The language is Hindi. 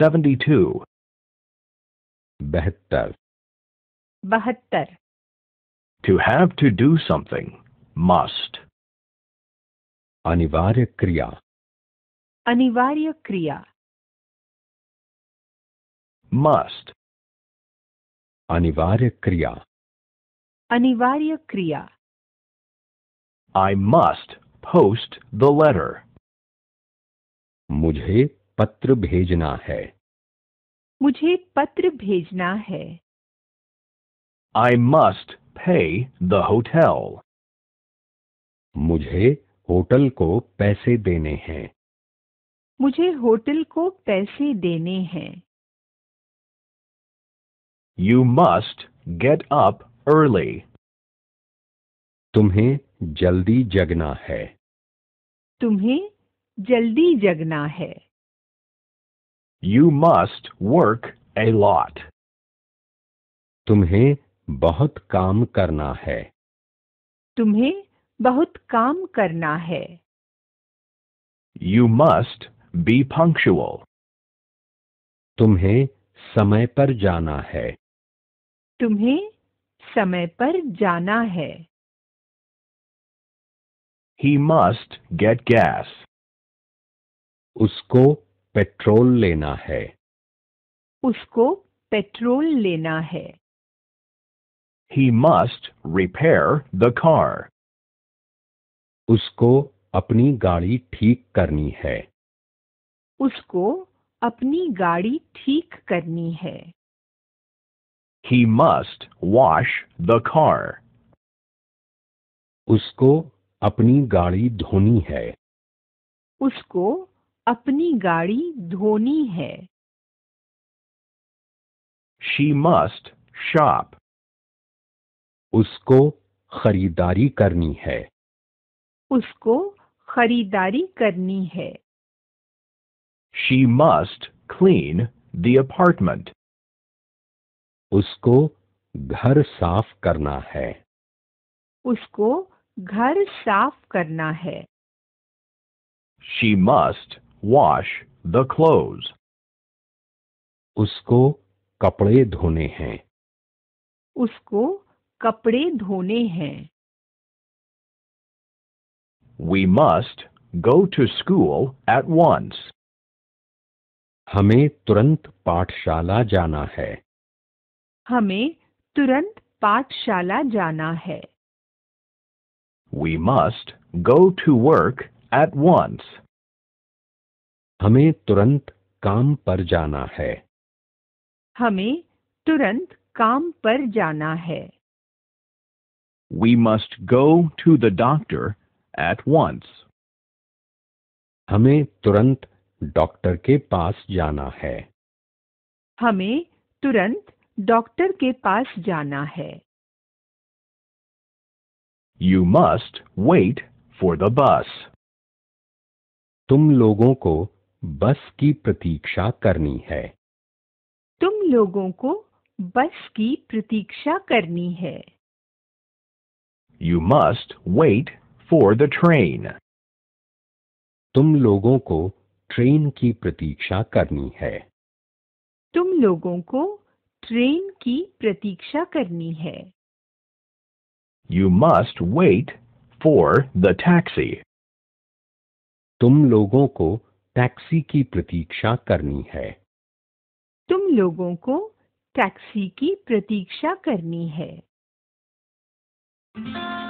seventy-two behtar to have to do something must Anivarya kriya. अनिवार्य kriya must Anivarya kriya. I must post the letter मुझे पत्र भेजना है मुझे पत्र भेजना है I must pay the hotel. मुझे होटल को पैसे देने हैं मुझे होटल को पैसे देने हैं You must get up early. तुम्हें जल्दी जगना है तुम्हें जल्दी जगना है You must work a lot. तुम्हें बहुत काम करना है तुम्हें बहुत काम करना है You must be punctual. तुम्हें समय पर जाना है तुम्हें समय पर जाना है He must get gas. उसको पेट्रोल लेना है उसको पेट्रोल लेना है He must repair the car. उसको अपनी गाड़ी ठीक करनी है उसको अपनी गाड़ी ठीक करनी है He must wash the car. उसको अपनी गाड़ी धोनी है उसको अपनी गाड़ी धोनी है She must shop. उसको खरीदारी करनी है उसको खरीदारी करनी है She must clean the apartment. उसको घर साफ करना है उसको घर साफ करना है She must wash the clothes उसको कपड़े धोने हैं उसको कपड़े धोने हैं We must go to school at once. हमें तुरंत पाठशाला जाना है हमें तुरंत पाठशाला जाना है We must go to work at once. हमें तुरंत काम पर जाना है हमें तुरंत काम पर जाना है we must go to the doctor at once. हमें तुरंत डॉक्टर के पास जाना है हमें तुरंत डॉक्टर के पास जाना है you must wait for the bus तुम लोगों को बस की प्रतीक्षा करनी है तुम लोगों को बस की प्रतीक्षा करनी है you must wait for the train तुम लोगों को ट्रेन की प्रतीक्षा करनी है तुम लोगों को ट्रेन की प्रतीक्षा करनी है you must wait for the taxi तुम लोगों को टैक्सी की प्रतीक्षा करनी है तुम लोगों को टैक्सी की प्रतीक्षा करनी है